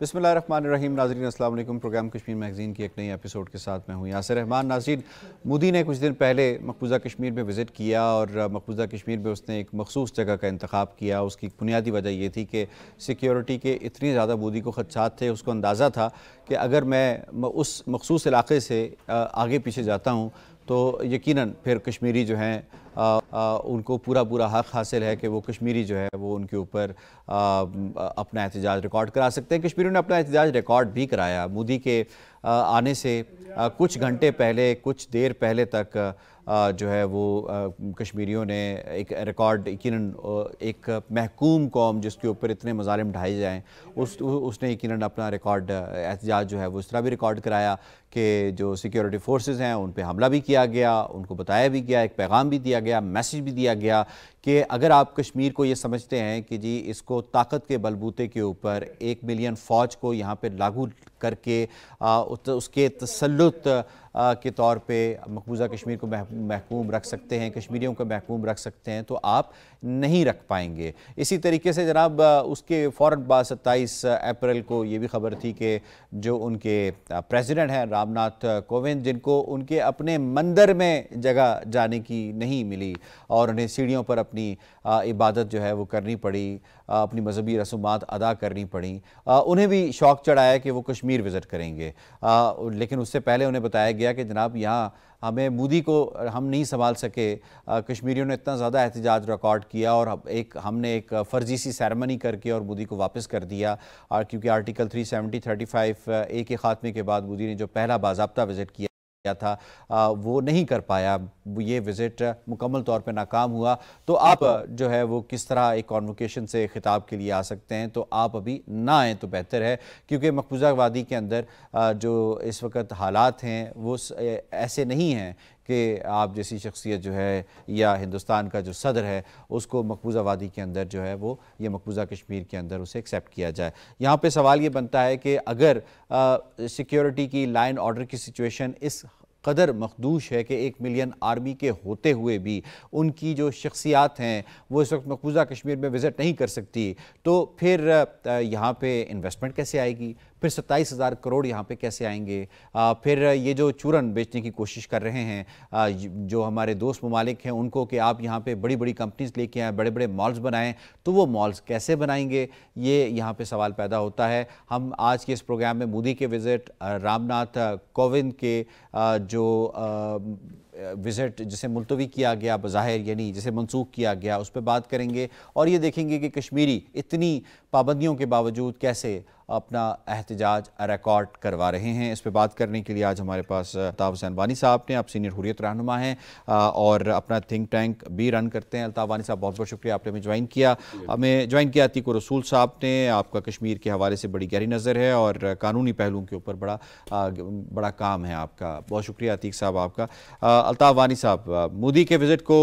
बिसमिल रहीम नाजरीन Aslam programme Kashmir magazine की एक नई एपिसोड के साथ मैं हूँ यासर रहमान नाजरीन मोदी ने कुछ दिन पहले मकबूजा कश्मीर में विज़िट किया और मकबूजा कश्मीर में उसने एक मखसूस जगह का इंतखब किया उसकी बुनियादी वजह यह थी कि सिक्योरिटी के इतने ज़्यादा मोदी को खदशात थे उसको अंदाज़ा था कि अगर मैं उस मखसूस इलाके से आगे पीछे जाता हूँ तो यकीन फिर कश्मीरी जो हैं आ, आ, उनको पूरा पूरा हक हासिल है कि वो कश्मीरी जो है वो उनके ऊपर अपना एहतजाज रिकॉर्ड करा सकते हैं कश्मीरियों ने अपना एहतजाज रिकॉर्ड भी कराया मोदी के आने से कुछ घंटे पहले कुछ देर पहले तक जो है वो कश्मीरियों ने एक रिकॉर्ड यकीन एक महकूम कौम जिसके ऊपर इतने मजालम ढाए जाएँ उस उसने यकीन अपना रिकॉर्ड एहतजाज जो है वो इस तरह भी रिकॉर्ड कराया कि जो सिक्योरिटी फोर्सेज हैं उन पर हमला भी किया गया उनको बताया भी गया एक पैगाम भी दिया गया गया मैसेज भी दिया गया कि अगर आप कश्मीर को ये समझते हैं कि जी इसको ताकत के बलबूते के ऊपर एक मिलियन फ़ौज को यहाँ पर लागू करके आ, उसके तसलुत के तौर पे मकबूजा कश्मीर को महकूम रख सकते हैं कश्मीरियों को महकूम रख सकते हैं तो आप नहीं रख पाएंगे इसी तरीके से जनाब उसके फ़ौर बाद सत्ताईस अप्रैल को ये भी खबर थी कि जो उनके प्रेसिडेंट हैं रामनाथ कोविंद जिनको उनके अपने मंदिर में जगह जाने की नहीं मिली और उन्हें सीढ़ियों पर अपने अपनी इबादत जो है वो करनी पड़ी अपनी मजहबी रसूमात अदा करनी पड़ी उन्हें भी शौक़ चढ़ाया कि वो कश्मीर विज़िट करेंगे लेकिन उससे पहले उन्हें बताया गया कि जनाब यहाँ हमें मोदी को हम नहीं संभाल सके कश्मीरियों ने इतना ज़्यादा एहतजाज रिकॉर्ड किया और एक हमने एक फर्जी सी सेरेमनी करके और मोदी को वापस कर दिया और क्योंकि आर्टिकल 370 35 ए के ख़ात्मे के बाद मोदी ने जो पहला बाबा विज़िट किया किया था वो नहीं कर पाया ये विजिट मुकम्मल तौर पर नाकाम हुआ तो आप जो है वो किस तरह एक कॉन्वोकेशन से खिताब के लिए आ सकते हैं तो आप अभी ना आए तो बेहतर है क्योंकि मकबूजा वादी के अंदर जो इस वक्त हालात हैं वो ऐसे नहीं हैं कि आप जैसी शख्सियत जो है या हिंदुस्तान का जो सदर है उसको मकबूजा वादी के अंदर जो है वो ये मकबूजा कश्मीर के अंदर उसे एक्सेप्ट किया जाए यहाँ पे सवाल ये बनता है कि अगर सिक्योरिटी की लाइन ऑर्डर की सिचुएशन इस कदर मखदूश है कि एक मिलियन आर्मी के होते हुए भी उनकी जो शख्सियात हैं वो इस वक्त मकबूजा कश्मीर में विज़िट नहीं कर सकती तो फिर यहाँ पे इन्वेस्टमेंट कैसे आएगी फिर सत्ताईस हज़ार करोड़ यहाँ पे कैसे आएंगे आ, फिर ये जो चूरन बेचने की कोशिश कर रहे हैं आ, जो हमारे दोस्त ममालिक हैं उनको कि आप यहाँ पे बड़ी बड़ी कंपनीज लेके आए बड़े बड़े मॉल्स बनाएं तो वो मॉल्स कैसे बनाएंगे ये यहाँ पे सवाल पैदा होता है हम आज के इस प्रोग्राम में मोदी के विज़िट रामनाथ कोविंद के आ, जो विज़िट जिसे मुलतवी किया गया बज़ाहिर यानी जिसे मनसूख किया गया उस पर बात करेंगे और ये देखेंगे कि कश्मीरी इतनी पाबंदियों के बावजूद कैसे अपना एहतजाज रिकॉर्ड करवा रहे हैं इस पर बात करने के लिए आज हमारे पास अलताफ़ हुसैन वानी साहब ने आप सीनियर हुरियत रहनुमा हैं और अपना थिंक टैंक भी रन करते हैं अलताफ़ वानी साहब बहुत बहुत शुक्रिया आपने हमें ज्वाइन किया हमें ज्वाइन किया अतीक रसूल साहब ने आपका कश्मीर के हवाले से बड़ी गहरी नज़र है और कानूनी पहलुओं के ऊपर बड़ा बड़ा काम है आपका बहुत शुक्रिया अतीक साहब आपका अलताफ़ वानी साहब मोदी के विज़िट को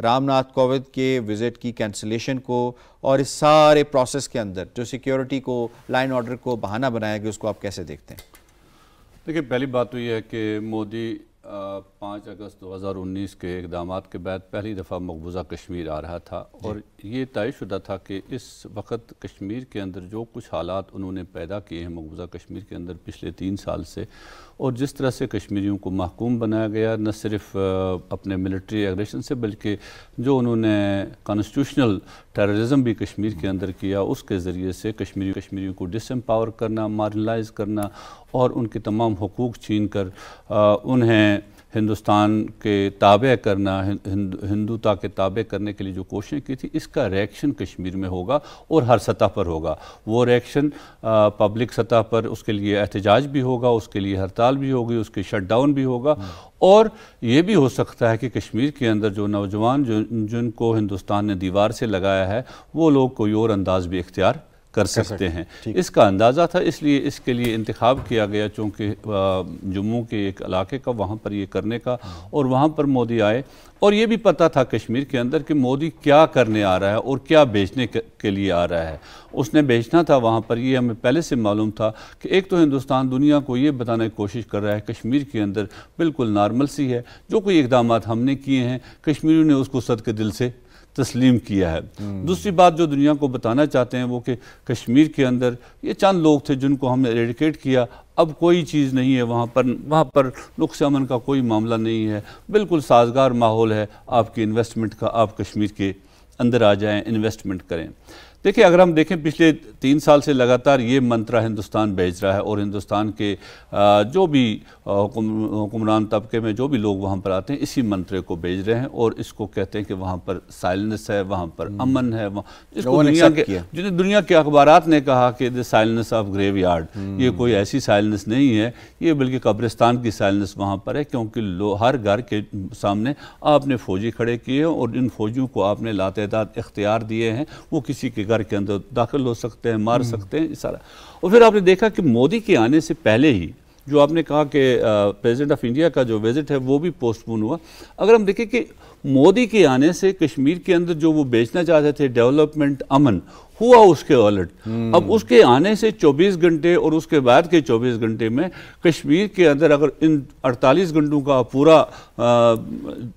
रामनाथ कोविंद के विज़िट की कैंसलेशन को और इस सारे प्रोसेस के अंदर जो सिक्योरिटी को लाइन ऑर्डर को बहाना बनाया गया उसको आप कैसे देखते हैं देखिए पहली बात तो यह है कि मोदी पाँच अगस्त 2019 के इकदाम के बाद पहली दफ़ा मकबूजा कश्मीर आ रहा था और ये तयशुदा था कि इस वक्त कश्मीर के अंदर जो कुछ हालात उन्होंने पैदा किए हैं मकबूजा कश्मीर के अंदर पिछले तीन साल से और जिस तरह से कश्मीरियों को महकूम बनाया गया न सिर्फ अपने मिलिट्री एग्रेशन से बल्कि जो उन्होंने कॉन्स्टिट्यूशनल टेररिज्म भी कश्मीर के अंदर किया उसके ज़रिए से कश्मीरी कश्मीरियों को डिसम्पावर करना मार्जिनलाइज करना और उनके तमाम हकूक़ छीन कर उन्हें हिंदू हिंदुस्तान के ताबे करना हिंदुता के ताबे करने के लिए जो कोशिशें की थी इसका रिएक्शन कश्मीर में होगा और हर सतह पर होगा वो रिएक्शन पब्लिक सतह पर उसके लिए एहतजाज भी होगा उसके लिए हड़ताल भी होगी उसके शटडाउन भी होगा और ये भी हो सकता है कि कश्मीर के अंदर जो नौजवान जो जिनको हिंदुस्तान ने दीवार से लगाया है वो लोग कोई और अंदाज भी इख्तियार कर सकते हैं इसका अंदाज़ा था इसलिए इसके लिए इंतखब किया गया चूँकि जम्मू के एक इलाके का वहाँ पर ये करने का हाँ। और वहाँ पर मोदी आए और ये भी पता था कश्मीर के अंदर कि मोदी क्या करने आ रहा है और क्या बेचने के लिए आ रहा है उसने बेचना था वहाँ पर ये हमें पहले से मालूम था कि एक तो हिंदुस्तान दुनिया को ये बताने की कोशिश कर रहा है कश्मीर के अंदर बिल्कुल नॉर्मल सी है जो कोई इकदाम हमने किए हैं कश्मीरियों ने उसको सद के दिल से तस्लीम किया है दूसरी बात जो दुनिया को बताना चाहते हैं वो कि कश्मीर के अंदर ये चंद लोग थे जिनको हमने एडिकेट किया अब कोई चीज़ नहीं है वहाँ पर वहाँ पर नुकस अमन का कोई मामला नहीं है बिल्कुल साजगार माहौल है आपकी इन्वेस्टमेंट का आप कश्मीर के अंदर आ जाएं इन्वेस्टमेंट करें देखिए अगर हम देखें पिछले तीन साल से लगातार ये मंत्रा हिंदुस्तान बेच रहा है और हिंदुस्तान के जो भी हुक्मरान तबके में जो भी लोग वहाँ पर आते हैं इसी मंत्रे को बेच रहे हैं और इसको कहते हैं कि वहाँ पर साइलेंस है वहाँ पर हम्म। अमन है इसको दुनिया के जिन्हें दुनिया के अखबार ने कहा कि the silence of graveyard ये हम्म। कोई ऐसी साइलेंस नहीं है ये बल्कि कब्रिस्तान की साइलेंस वहाँ पर है क्योंकि हर घर के सामने आपने फ़ौजी खड़े किए हैं और इन फ़ौजियों को आपने लातदाद इख्तियार दिए हैं वो किसी के घर के अंदर दाखिल हो सकते हैं मार हम्म। सकते हैं सारा और फिर आपने देखा कि मोदी के आने से पहले ही जो आपने कहा कि प्रेसिडेंट ऑफ इंडिया का जो विजिट है वो भी पोस्टपोन हुआ अगर हम देखें कि मोदी के आने से कश्मीर के अंदर जो वो बेचना चाहते थे डेवलपमेंट अमन हुआ उसके अलर्ट हम्म। अब उसके आने से 24 घंटे और उसके बाद के 24 घंटे में कश्मीर के अंदर अगर इन 48 घंटों का पूरा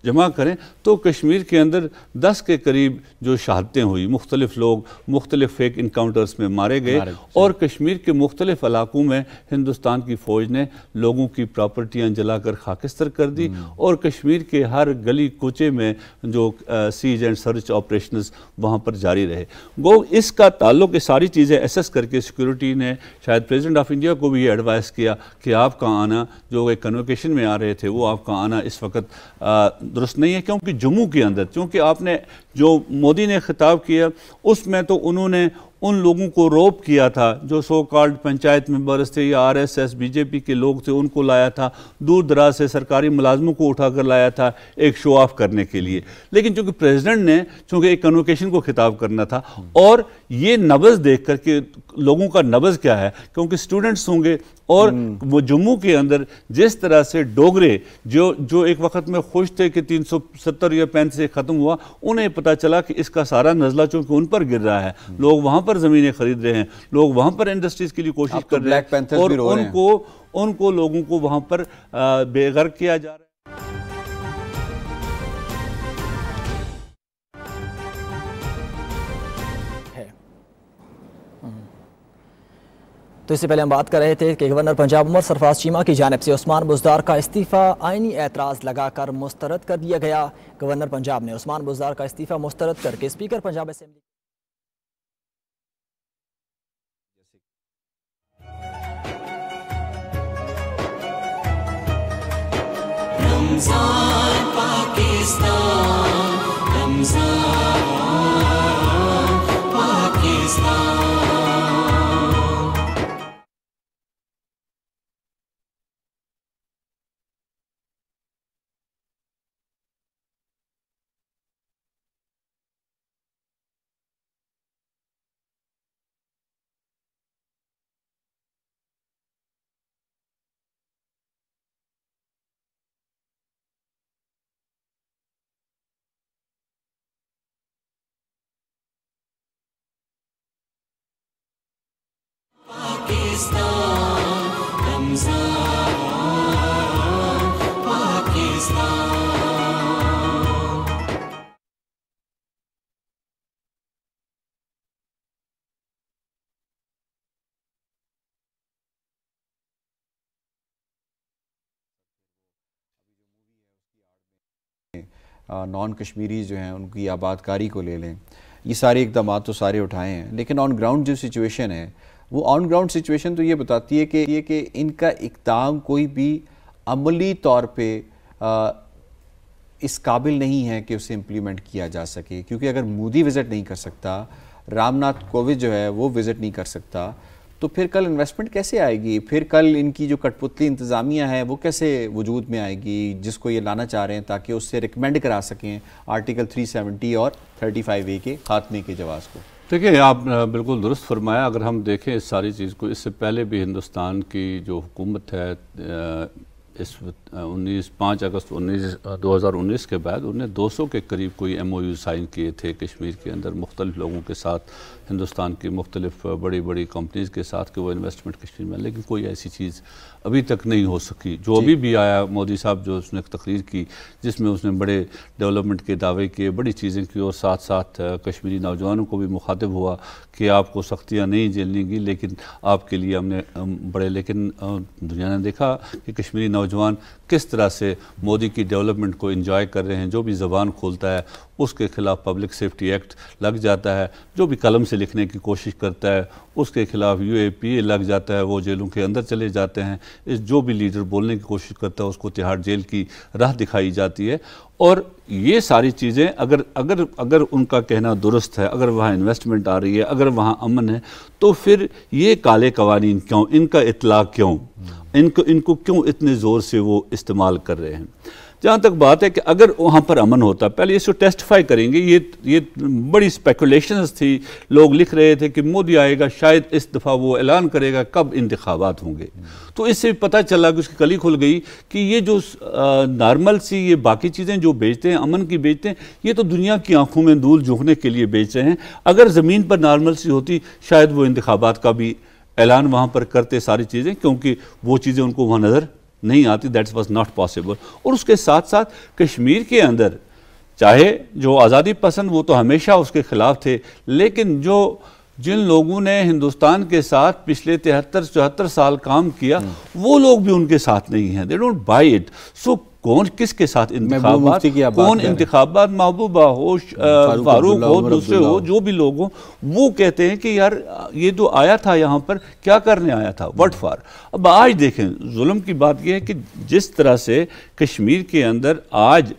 जमा करें तो कश्मीर के अंदर 10 के करीब जो शहादतें हुई मुख्तलिफ लोग मुख्तलिफ फेक इनकाउंटर्स में मारे गए और कश्मीर के मुख्तलिफ इलाकों में हिंदुस्तान की फ़ौज ने लोगों की प्रॉपर्टियाँ जलाकर खाकिस्तर कर दी हम्म। और कश्मीर के हर गली कोचे में जो सीज एंड सर्च ऑपरेशन वहाँ पर जारी रहे गो इस इसका ताल्लुक ये सारी चीज़ें एसेस करके सिक्योरिटी ने शायद प्रेसिडेंट ऑफ इंडिया को भी ये एडवाइस किया कि आपका आना जो एक कन्वोकेशन में आ रहे थे वो आपका आना इस वक्त दुरुस्त नहीं है क्योंकि जम्मू के अंदर क्योंकि आपने जो मोदी ने खिताब किया उसमें तो उन्होंने उन लोगों को रोप किया था जो सो कॉल्ड पंचायत मेंबर्स थे या आरएसएस बीजेपी के लोग थे उनको लाया था दूर दराज से सरकारी मुलाजमों को उठाकर लाया था एक शो ऑफ करने के लिए लेकिन चूंकि प्रेसिडेंट ने चूंकि एक कन्वोकेशन को खिताब करना था और ये नबज़ देख कर के लोगों का नबज़ क्या है क्योंकि स्टूडेंट्स होंगे और हम्म। वो जम्मू के अंदर जिस तरह से डोगरे जो जो एक वक्त में खुश थे कि 370 या पैंत ख़त्म हुआ उन्हें पता चला कि इसका सारा नज़ला चूँकि उन पर गिर रहा है हम्म। लोग वहाँ पर ज़मीनें खरीद रहे हैं लोग वहाँ पर इंडस्ट्रीज़ के लिए कोशिश तो कर रहे हैं और उनको उनको लोगों को वहाँ पर बेघर किया जा रहा है तो इससे पहले हम बात कर रहे थे कि गवर्नर पंजाब उमर सरफराज चीमा की जानब से उस्मान बुजदार का इस्तीफ़ा आइनी एतराज़ लगाकर मुस्तरद कर दिया गया गवर्नर पंजाब ने उस्मान बुजदार का इस्तीफ़ा मुस्तरद करके speaker Punjab assembly Pakistan non Kashmiri जो हैं उनकी आबादकारी को ले लें ये सारे इकदाम तो सारे उठाए हैं लेकिन ऑन ग्राउंड जो सिचुएशन है वो ऑन ग्राउंड सिचुएशन तो ये बताती है कि ये कि इनका इकदाम कोई भी अमली तौर पर इस काबिल नहीं है कि उसे इम्प्लीमेंट किया जा सके क्योंकि अगर मोदी विज़िट नहीं कर सकता रामनाथ कोविंद जो है वो विज़िट नहीं कर सकता तो फिर कल इन्वेस्टमेंट कैसे आएगी फिर कल इनकी जो कठपुतली इंतज़ामिया है वो कैसे वजूद में आएगी जिसको ये लाना चाह रहे हैं ताकि उससे रिकमेंड करा सकें आर्टिकल 370 और 35 ए के खात्मे के जवाब को देखिए आप बिल्कुल दुरुस्त फरमाया अगर हम देखें इस सारी चीज़ को इससे पहले भी हिंदुस्तान की जो हुकूमत है इस उन्नीस पाँच अगस्त उन्नीस दो हज़ार उन्नीस के बाद उन्हें दो सौ के करीब कोई एम ओ यू साइन किए थे कश्मीर के अंदर मुख्तलिफ लोगों के साथ हिंदुस्तान की मुख्तलिफ बड़ी बड़ी कंपनीज़ के साथ कि वो इन्वेस्टमेंट कश्मीर में लेकिन कोई ऐसी चीज़ अभी तक नहीं हो सकी जो अभी भी आया मोदी साहब जो उसने तकरीर की जिसमें उसने बड़े डेवलपमेंट के दावे किए बड़ी चीज़ें की और साथ साथ कश्मीरी नौजवानों को भी मुखातब हुआ कि आपको सख्तियाँ नहीं झेलनेगी लेकिन आपके लिए हमने बड़े लेकिन दुनिया ने देखा कि कश्मीरी नौजवान किस तरह से मोदी की डेवलपमेंट को इंजॉय कर रहे हैं जो भी जबान खोलता है उसके खिलाफ पब्लिक सेफ्टी एक्ट लग जाता है जो भी कलम से लिखने की कोशिश करता है उसके खिलाफ यू लग जाता है वो जेलों के अंदर चले जाते हैं इस जो भी लीडर बोलने की कोशिश करता है उसको तिहाड़ जेल की राह दिखाई जाती है और ये सारी चीज़ें अगर अगर अगर उनका कहना दुरुस्त है अगर वहाँ इन्वेस्टमेंट आ रही है अगर वहाँ अमन है तो फिर ये काले कवानीन क्यों इनका इतला क्यों इनको इनको क्यों इतने ज़ोर से वो इस्तेमाल कर रहे हैं जहाँ तक बात है कि अगर वहाँ पर अमन होता पहले इसको टेस्टिफाई करेंगे ये ये बड़ी स्पेकुलेशन थी लोग लिख रहे थे कि मोदी आएगा शायद इस दफ़ा वो ऐलान करेगा कब इंतबात होंगे तो इससे पता चला कि उसकी कली खुल गई कि ये जो नॉर्मल सी ये बाकी चीज़ें जो बेचते हैं अमन की बेचते हैं ये तो दुनिया की आंखों में धूल झोंकने के लिए बेच रहे हैं अगर ज़मीन पर नॉर्मल सी होती शायद वो इंतबात का भी ऐलान वहाँ पर करते सारी चीज़ें क्योंकि वो चीज़ें उनको वहाँ नज़र नहीं आती दैट्स वॉज नॉट पॉसिबल और उसके साथ साथ कश्मीर के अंदर चाहे जो आज़ादी पसंद वो तो हमेशा उसके ख़िलाफ़ थे लेकिन जो जिन लोगों ने हिंदुस्तान के साथ पिछले तिहत्तर चौहत्तर साल काम किया हम्म। वो लोग भी उनके साथ नहीं हैं they don't buy it so कौन किसके साथ कौन इंतबात महबूबा हो फारूक हो दूसरे हो जो भी लोग हों वो कहते हैं कि यार ये तो आया था यहाँ पर क्या करने आया था वट फार हाँ। अब आज देखें जुल्म की बात यह है कि जिस तरह से कश्मीर के अंदर आज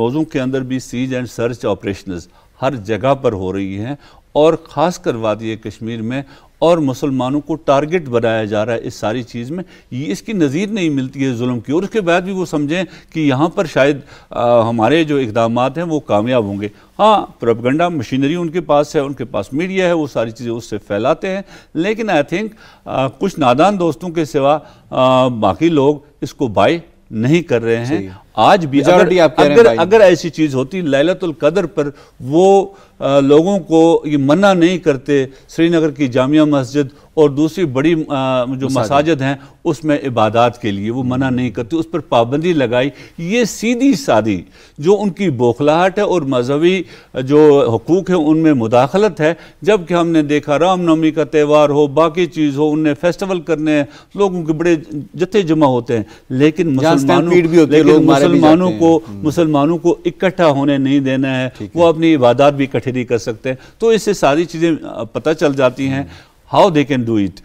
रोज़ों के अंदर भी सीज एंड सर्च ऑपरेशन हर जगह पर हो रही हैं और ख़ास करवा दिए कश्मीर में और मुसलमानों को टारगेट बनाया जा रहा है इस सारी चीज़ में ये इसकी नज़ीर नहीं मिलती है जुल्म की और उसके बाद भी वो समझें कि यहाँ पर शायद आ, हमारे जो इकदाम हैं वो कामयाब होंगे हाँ प्रोपगंडा मशीनरी उनके पास है उनके पास मीडिया है वो सारी चीज़ें उससे फैलाते हैं लेकिन आई थिंक कुछ नादान दोस्तों के सिवा आ, बाकी लोग इसको बाई नहीं कर रहे हैं आज भी अगर, आप कह अगर, अगर ऐसी चीज़ होती लैलतुल कदर पर वो आ, लोगों को ये मना नहीं करते श्रीनगर की जामिया मस्जिद और दूसरी बड़ी आ, जो मसाजिद हैं उसमें इबादत के लिए वो हम्म। मना नहीं करती उस पर पाबंदी लगाई ये सीधी सादी जो उनकी बौखलाहट है और मजहबी जो हकूक़ है उनमें मुदाखलत है जबकि हमने देखा रामनवमी का त्यौहार हो बाकी चीज़ हो उनने फेस्टिवल करने हैं लोगों के बड़े जत्थे जमा होते हैं लेकिन मुसलमानों मुसलमानों को हम्म। मुसलमानों को इकट्ठा होने नहीं देना है वो अपनी इबादत भी कठेरी कर सकते हैं तो इससे सारी चीज़ें पता चल जाती हैं how they can do it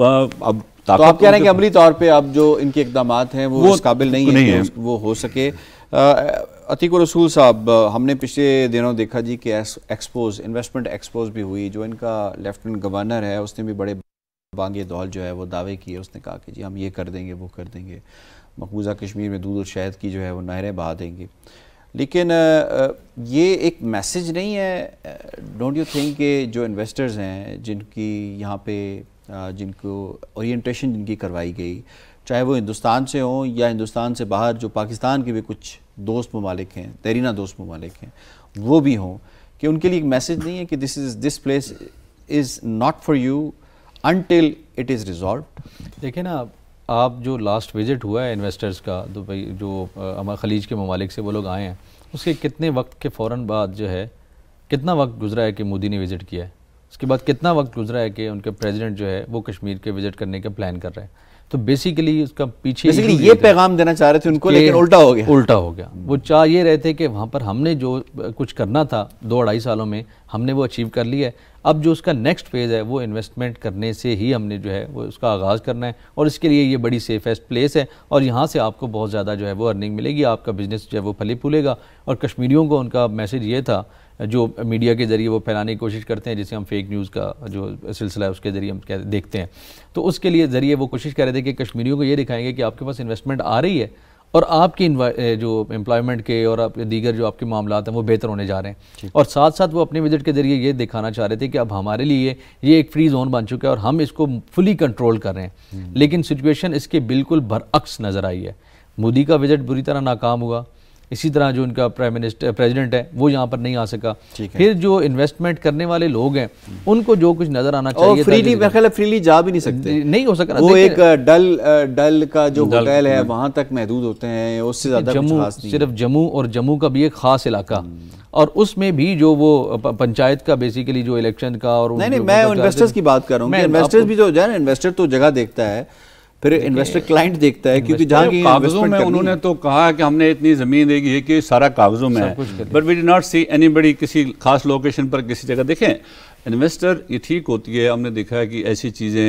अब तो आप कह रहे हैं कि अमली तौर पे अब जो इनके इकदाम हैं वो, वो काबिल नहीं, नहीं है, है। वो हो सके अतीक रसूल साहब हमने पिछले दिनों देखा जी कि एक्सपोज इन्वेस्टमेंट एक्सपोज भी हुई जो इनका लेफ्टिनेंट गवर्नर है उसने भी बड़े बांगे दौल जो है वो दावे किए उसने कहा कि जी हम ये कर देंगे वो कर देंगे मकबूजा कश्मीर में दूध और शहद की जो है वो नहरें बहा देंगे लेकिन ये एक मैसेज नहीं है डोंट यू थिंक के जो इन्वेस्टर्स हैं जिनकी यहाँ पे जिनको ओरिएंटेशन जिनकी करवाई गई चाहे वो हिंदुस्तान से हों या हिंदुस्तान से बाहर जो पाकिस्तान के भी कुछ दोस्त ममालिक हैं तरीना दोस्त ममालिक हैं वो भी हों कि उनके लिए एक मैसेज नहीं है कि this is this place is not for you until it is resolve देखिए ना आप जो लास्ट विज़िट हुआ है इन्वेस्टर्स का दुबई तो जो हमारे खलीज के ममालिक से वो लोग आए हैं उसके कितने वक्त के फ़ौर बाद जो है कितना वक्त गुजरा है कि मोदी ने विज़िट किया है उसके बाद कितना वक्त गुजरा है कि उनके प्रेसिडेंट जो है वो कश्मीर के विज़िट करने का प्लान कर रहे हैं तो बेसिकली उसका पीछे बेसिकली ये पैगाम देना चाह रहे थे उनको लेकिन उल्टा हो गया उल्टा हो गया वो चाह ये रहे थे कि वहाँ पर हमने जो कुछ करना था दो अढ़ाई सालों में हमने वो अचीव कर लिया है अब जो उसका नेक्स्ट फेज़ है वो इन्वेस्टमेंट करने से ही हमने जो है वो उसका आगाज़ करना है और इसके लिए ये बड़ी सेफेस्ट प्लेस है और यहाँ से आपको बहुत ज़्यादा जो है वो अर्निंग मिलेगी आपका बिजनेस जो है वो फले फूलेगा और कश्मीरियों को उनका मैसेज ये था जो मीडिया के ज़रिए वो फैलाने की कोशिश करते हैं जिसे हम फेक न्यूज़ का जो सिलसिला है उसके ज़रिए हम देखते हैं तो उसके लिए ज़रिए वो कोशिश कर रहे थे कि कश्मीरियों को ये दिखाएंगे कि आपके पास इन्वेस्टमेंट आ रही है और आपकी जो एम्प्लॉयमेंट के और आप दीगर जो आपके मामला हैं वो बेहतर होने जा रहे हैं और साथ साथ वो अपने विजिट के जरिए ये दिखाना चाह रहे थे कि अब हमारे लिए ये एक फ्री जोन बन चुका है और हम इसको फुली कंट्रोल कर रहे हैं हम्म। लेकिन सिचुएशन इसके बिल्कुल बरअक्स नज़र आई है मोदी का विजिट बुरी तरह नाकाम हुआ इसी तरह जो इनका प्राइम मिनिस्टर प्रेसिडेंट है वो यहाँ पर नहीं आ सका फिर जो इन्वेस्टमेंट करने वाले लोग हैं उनको जो कुछ नजर आना चाहिए फ्रीली फ्रीली जा भी नहीं सकते नहीं हो सकता वो एक डल डल का जो होटल है हम्म। वहाँ तक महदूद होते हैं उससे ज़्यादा जम्मू सिर्फ जम्मू और जम्मू का भी एक खास इलाका हम्म। और उसमें भी जो वो पंचायत का बेसिकली जो इलेक्शन का और नहीं नहीं मैं इन्वेस्टर्स की बात कर रहा हूँ इन्वेस्टर्स भी जो है ना इन्वेस्टर तो जगह देखता है फिर इन्वेस्टर क्लाइंट देखता है क्योंकि जहाँ की कागजों में उन्होंने तो कहा कि हमने इतनी ज़मीन देगी है कि सारा कागजों में है but we do not see any बड़ी किसी खास लोकेशन पर किसी जगह देखें इन्वेस्टर ये ठीक होती है हमने देखा है कि ऐसी चीज़ें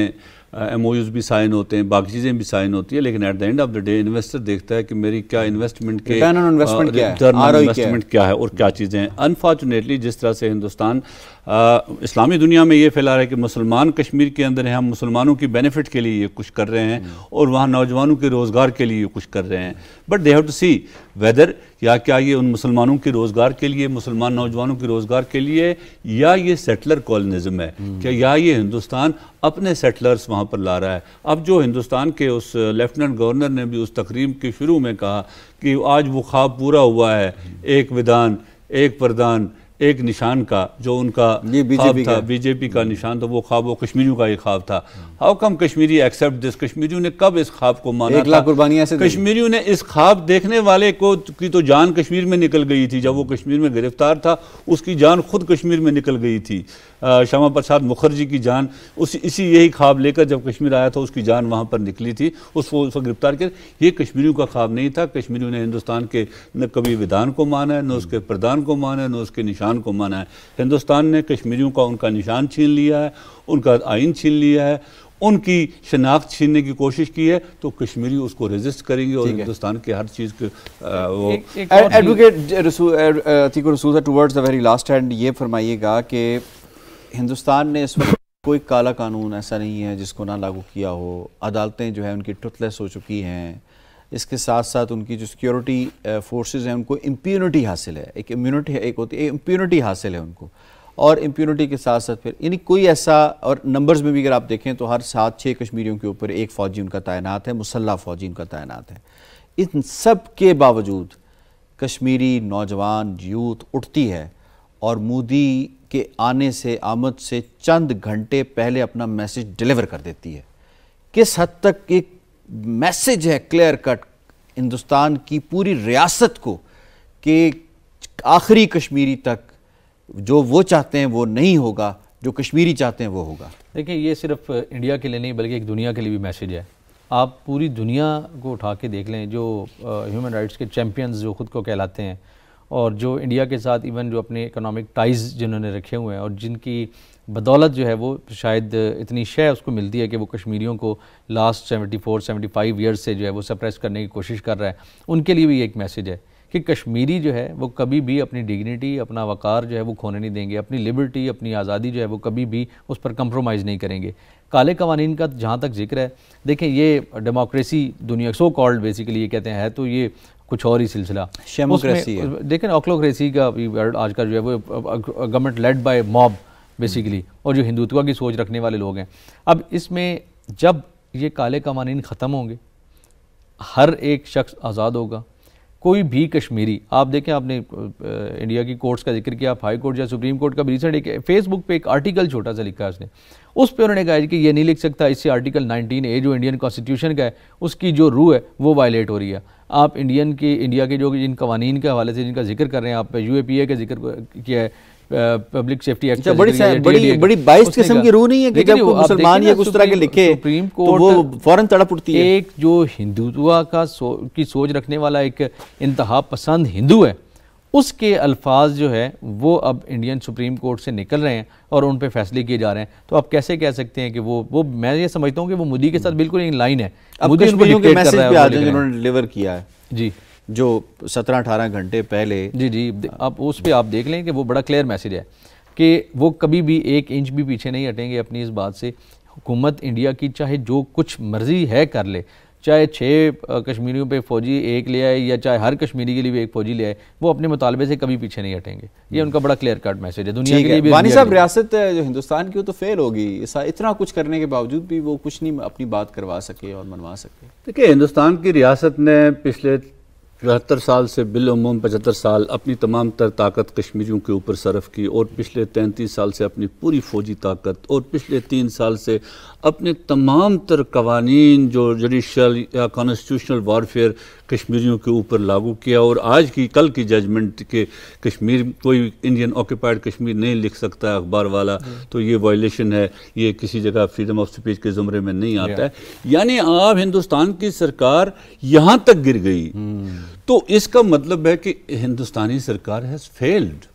एम ओ भी साइन होते हैं बाकी चीज़ें भी साइन होती है लेकिन at the end of the day investor देखता है कि मेरी क्या इन्वेस्टमेंट के इन्वेस्टमेंट क्या है और क्या चीज़ें अनफॉर्चुनेटली जिस तरह से हिंदुस्तान आ, इस्लामी दुनिया में ये फैला रहा है कि मुसलमान कश्मीर के अंदर हैं हम मुसलमानों की बेनिफिट के लिए ये कुछ कर रहे हैं हम्म। और वहाँ नौजवानों के रोज़गार के लिए कुछ कर रहे हैं but they have to see whether या क्या ये उन मुसलमानों के रोज़गार के लिए मुसलमान नौजवानों के रोज़गार के लिए या ये सेटलर कॉलोनिज़म है हम्म। क्या या ये हिंदुस्तान अपने सेटलर्स वहाँ पर ला रहा है अब जो हिंदुस्तान के उस लेफ्टिनेंट गवर्नर ने भी उस तकरीब के शुरू में कहा कि आज वो ख्वाब पूरा हुआ है हम्म। एक विधान एक प्रधान एक निशान का जो उनका ये बीजेपी था बीजेपी का निशान था तो वो ख्वाब वो कश्मीरियों का ये ख्वाब था how come Kashmiri accept this कश्मीरियों ने कब इस ख्वाब को माना एक लाख कुर्बानियां से कश्मीरियों ने इस ख्वाब देखने वाले को की तो जान कश्मीर में निकल गई थी जब वो कश्मीर में गिरफ्तार था उसकी जान खुद कश्मीर में निकल गई थी श्यामा प्रसाद मुखर्जी की जान उस इसी यही ख्वाब लेकर जब कश्मीर आया था उसकी जान वहाँ पर निकली थी उसको उसको गिरफ्तार किया ये कश्मीरियों का ख्वाब नहीं था कश्मीरियों ने हिंदुस्तान के न कभी विधान को माना है न उसके प्रधान को माना है न उसके निशान को माना है हिंदुस्तान ने कश्मीरियों का उनका निशान छीन लिया है उनका आइन छीन लिया है उनकी शनाख्त छीनने की कोशिश की है तो कश्मीरी उसको रेजिस्ट करेंगे और हिंदुस्तान के हर चीज़ के advocate towards the very last end ये फरमाइएगा कि हिंदुस्तान ने इस वक्त कोई काला कानून ऐसा नहीं है जिसको ना लागू किया हो अदालतें जो है उनकी टुथलेस हो चुकी हैं इसके साथ साथ उनकी जो सिक्योरिटी फोर्सेस हैं उनको इम्प्यूनिटी हासिल है एक इम्यूनिटी है एक होती है इम्प्यूनिटी हासिल है उनको और इम्प्यूनिटी के साथ साथ फिर यानी कोई ऐसा और नंबर्स में भी अगर आप देखें तो हर सात छः कश्मीरियों के ऊपर एक फ़ौजी उनका तैनात है मुसल्ह फ़ौजी उनका तैनात है इन सब के बावजूद कश्मीरी नौजवान यूथ उठती है और मोदी के आने से आमद से चंद घंटे पहले अपना मैसेज डिलीवर कर देती है किस हद तक एक मैसेज है क्लियर कट हिंदुस्तान की पूरी रियासत को कि आखिरी कश्मीरी तक जो वो चाहते हैं वो नहीं होगा जो कश्मीरी चाहते हैं वो होगा देखिए ये सिर्फ इंडिया के लिए नहीं बल्कि एक दुनिया के लिए भी मैसेज है आप पूरी दुनिया को उठा के देख लें जो ह्यूमन राइट्स के चैम्पियंस जो ख़ुद को कहलाते हैं और जो इंडिया के साथ इवन जो अपने इकोनॉमिक टाइज जिन्होंने रखे हुए हैं और जिनकी बदौलत जो है वो शायद इतनी शय उसको मिलती है कि वो कश्मीरियों को लास्ट 74 75 ईयर्स से जो है वो सप्रेस करने की कोशिश कर रहा है उनके लिए भी एक मैसेज है कि कश्मीरी जो है वो कभी भी अपनी डिग्निटी अपना वक़ार जो है वो खोने नहीं देंगे अपनी लिबर्टी अपनी आज़ादी जो है वो कभी भी उस पर कंप्रोमाइज़ नहीं करेंगे काले कवानीन का जहाँ तक जिक्र है देखें ये डेमोक्रेसी दुनिया सो कॉल्ड बेसिकली ये कहते हैं है तो ये कुछ और ही सिलसिला देखें ऑक्लोक्रेसी का आज का जो है वो government led by mob basically और जो हिंदुत्व की सोच रखने वाले लोग हैं अब इसमें जब ये काले कवानीन ख़त्म होंगे हर एक शख्स आज़ाद होगा कोई भी कश्मीरी आप देखें आपने इंडिया की कोर्ट्स का जिक्र किया आप हाई कोर्ट या सुप्रीम कोर्ट का भी रिसेंट एक फेसबुक पे एक आर्टिकल छोटा सा लिखा है उसने उस पे उन्होंने कहा कि ये नहीं लिख सकता इससे आर्टिकल 19 ए जो इंडियन कॉन्स्टिट्यूशन का है उसकी जो रू है वो वायलेट हो रही है आप इंडियन की इंडिया के जो जिन कवानीन के हवाले से जिनका जिक्र कर रहे हैं आप यू ए पी ए का जिक्र किया है पब्लिक सेफ्टी एक्ट बड़ी बड़ी बड़ी बाईस किस्म की रूह नहीं है कि जब मुसलमान या उस तरह के लिखे सुप्रीम कोर्ट तो वो फौरन तड़प उठती है एक जो हिंदुत्व का सो, की सोच रखने वाला एक इंतहा पसंद हिंदू है उसके अल्फाज जो है वो अब इंडियन सुप्रीम कोर्ट से निकल रहे हैं और उन पर फैसले किए जा रहे हैं तो आप कैसे कह सकते हैं कि वो वो मैं ये समझता हूँ कि वो मोदी के साथ बिल्कुल इन लाइन है डिलीवर किया है जी जो सत्रह अठारह घंटे पहले जी जी आप उस पर आप देख लें कि वो बड़ा क्लियर मैसेज है कि वो कभी भी एक इंच भी पीछे नहीं हटेंगे अपनी इस बात से हुकूमत इंडिया की चाहे जो कुछ मर्जी है कर ले चाहे छः कश्मीरियों पे फौजी एक ले आए या चाहे हर कश्मीरी के लिए भी एक फौजी ले आए वो अपने मुतालबे से कभी पीछे नहीं हटेंगे ये हम्म। उनका बड़ा क्लियर कट मैसेज है दुनिया के लिए भी वानी साहब रियासत जो हिंदुस्तान की वो तो फेल होगी इतना कुछ करने के बावजूद भी वो कुछ नहीं अपनी बात करवा सके और मनवा सके देखिए हिंदुस्तान की रियासत ने पिछले तिहत्तर साल से बिलूम पचहत्तर साल अपनी तमाम तर ताकत कश्मीरियों के ऊपर सरफ की और पिछले तैंतीस साल से अपनी पूरी फौजी ताकत और पिछले तीन साल से अपने तमाम तर कवानीन जो जुडिशल या कॉन्स्टिट्यूशनल वारफेयर कश्मीरियों के ऊपर लागू किया और आज की कल की जजमेंट के कश्मीर कोई इंडियन ऑक्यूपाइड कश्मीर नहीं लिख सकता अखबार वाला तो ये वायलेशन है ये किसी जगह फ्रीडम ऑफ स्पीच के ज़ुमरे में नहीं आता है यानी आप हिंदुस्तान की सरकार यहाँ तक गिर गई hmm. तो इसका मतलब है कि हिंदुस्तानी सरकार हैज़ फेल्ड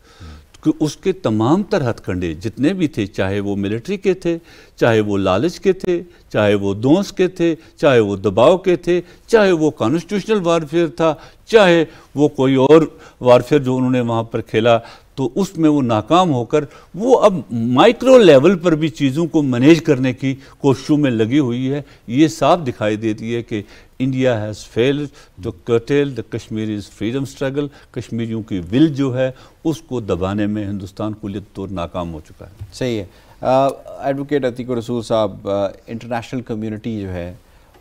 कि उसके तमाम तरह हथकंडे जितने भी थे चाहे वो मिलिट्री के थे चाहे वो लालच के थे चाहे वो दोस्त के थे चाहे वो दबाव के थे चाहे वो कॉन्स्टिट्यूशनल वारफेयर था चाहे वो कोई और वारफेयर जो उन्होंने वहाँ पर खेला तो उसमें वो नाकाम होकर वो अब माइक्रो लेवल पर भी चीज़ों को मैनेज करने की कोशिशों में लगी हुई है ये साफ दिखाई देती है कि India has failed to curtail the Kashmiri freedom struggle कश्मीरियों की विल जो है उसको दबाने में हिंदुस्तान कुल तौर नाकाम हो चुका है सही है एडवोकेट अतीक रसूल साहब इंटरनेशनल कम्यूनिटी जो है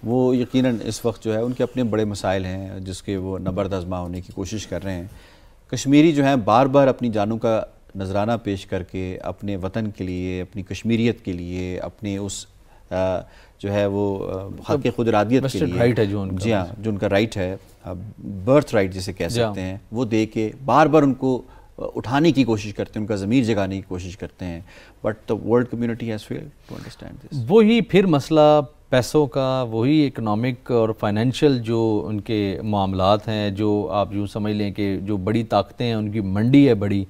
वो यकीन इस वक्त जो है उनके अपने बड़े मसाइल हैं जिसके वो नबरदजमा होने की कोशिश कर रहे हैं कश्मीरी जो हैं बार बार अपनी जानों का नजराना पेश करके अपने वतन के लिए अपनी कश्मीरियत के लिए अपने उस जो है वो हक खुद के लिए राइट है जो उनका जी हाँ जो उनका राइट है बर्थ राइट जिसे कह सकते हाँ। हैं वो दे के बार बार उनको उठाने की कोशिश करते हैं उनका ज़मीर जगाने की कोशिश करते हैं but the world community has to understand this वही फिर मसला पैसों का वही इकोनॉमिक और फाइनेंशियल जो उनके मामला हैं जो आप यूँ समझ लें कि जो बड़ी ताकतें हैं उनकी मंडी है बड़ी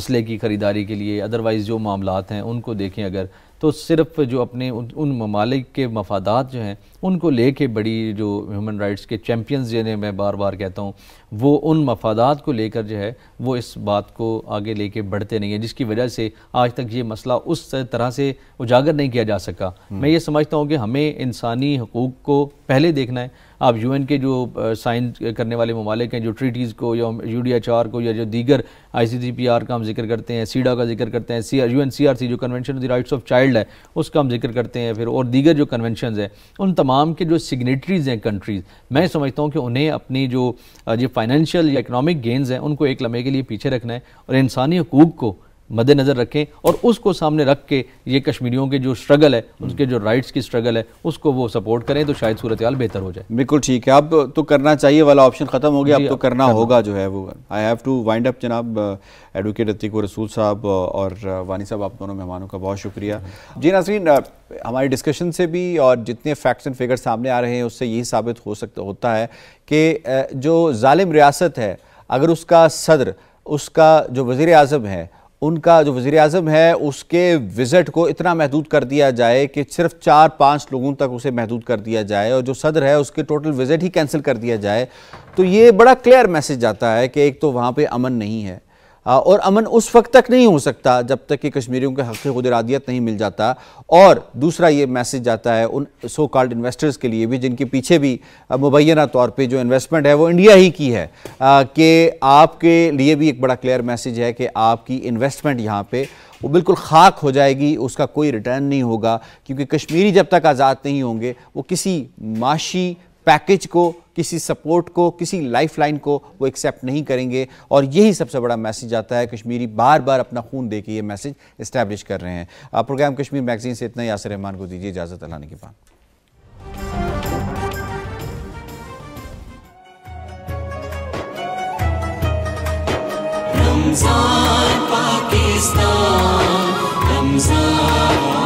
असले की ख़रीदारी के लिए अदरवाइज़ जो मामला हैं उनको देखें अगर तो सिर्फ जो अपने उन, उन ममालिक के मफादात जो हैं उनको लेके बड़ी जो ह्यूमन राइट्स के चैम्पियंस जिन्हें मैं बार बार कहता हूँ वो उन मफादात को लेकर जो है वो इस बात को आगे लेके बढ़ते नहीं है जिसकी वजह से आज तक ये मसला उस तरह से उजागर नहीं किया जा सका हम्म। मैं ये समझता हूँ कि हमें इंसानी हकूक़ को पहले देखना है आप यू एन के जो साइन करने वाले ममालिक हैं जो ट्रीटीज़ को या यू डी एच आर को या जो दीगर आई सी सी पी आर का हम जिक्र करते हैं सीडा का जिक्र करते हैं C U N C R C जो convention of the rights of child है उसका हम जिक्र करते हैं फिर और दीगर जो कन्वेंशन हैं उन तमाम तमाम के जो सिग्नेटरीज हैं कंट्रीज़ मैं समझता हूँ कि उन्हें अपनी जो जो फाइनेंशियल या इकनॉमिक गेंस हैं उनको एक लम्हे के लिए पीछे रखना है और इंसानी हकूक़ को मद्देनज़र रखें और उसको सामने रख के ये कश्मीरियों के जो स्ट्रगल है उनके जो राइट्स की स्ट्रगल है उसको वो सपोर्ट करें तो शायद सूरत हाल बेहतर हो जाए बिल्कुल ठीक है अब तो करना चाहिए वाला ऑप्शन ख़त्म हो गया अब तो करना होगा जो है वो I have to wind up जनाब advocate uh, Atiq Rasool sahab uh, और uh, वानी साहब आप दोनों मेहमानों का बहुत शुक्रिया जी नासरीन हमारी डिस्कशन से भी और जितने फैक्ट्स एंड फिगर्स सामने आ रहे हैं उससे यही साबित हो सकता होता है कि जो ालिम रियासत है अगर उसका सदर उसका जो वज़ी अजम है उनका जो वज़ी अजम है उसके विज़िट को इतना महदूद कर दिया जाए कि सिर्फ चार पाँच लोगों तक उसे महदूद कर दिया जाए और जो सदर है उसके टोटल विज़िट ही कैंसिल कर दिया जाए तो ये बड़ा क्लियर मैसेज जाता है कि एक तो वहाँ पर अमन नहीं है और अमन उस वक्त तक नहीं हो सकता जब तक कि कश्मीरियों के हक़ खुद इरादियत नहीं मिल जाता और दूसरा ये मैसेज जाता है उन सो कॉल्ड इन्वेस्टर्स के लिए भी जिनके पीछे भी मुबैना तौर पर जो इन्वेस्टमेंट है वो इंडिया ही की है कि आपके लिए भी एक बड़ा क्लियर मैसेज है कि आपकी इन्वेस्टमेंट यहाँ पर वो बिल्कुल खाक हो जाएगी उसका कोई रिटर्न नहीं होगा क्योंकि कश्मीरी जब तक आज़ाद नहीं होंगे वो किसी माशी पैकेज को किसी सपोर्ट को किसी लाइफलाइन को वो एक्सेप्ट नहीं करेंगे और यही सबसे बड़ा मैसेज आता है कश्मीरी बार बार अपना खून दे के ये मैसेज इस्टेब्लिश कर रहे हैं प्रोग्राम कश्मीर मैगजीन से इतना यासर रहमान को दीजिए इजाज़त अल्लाह के बाद Ramzan Pakistan Ramzan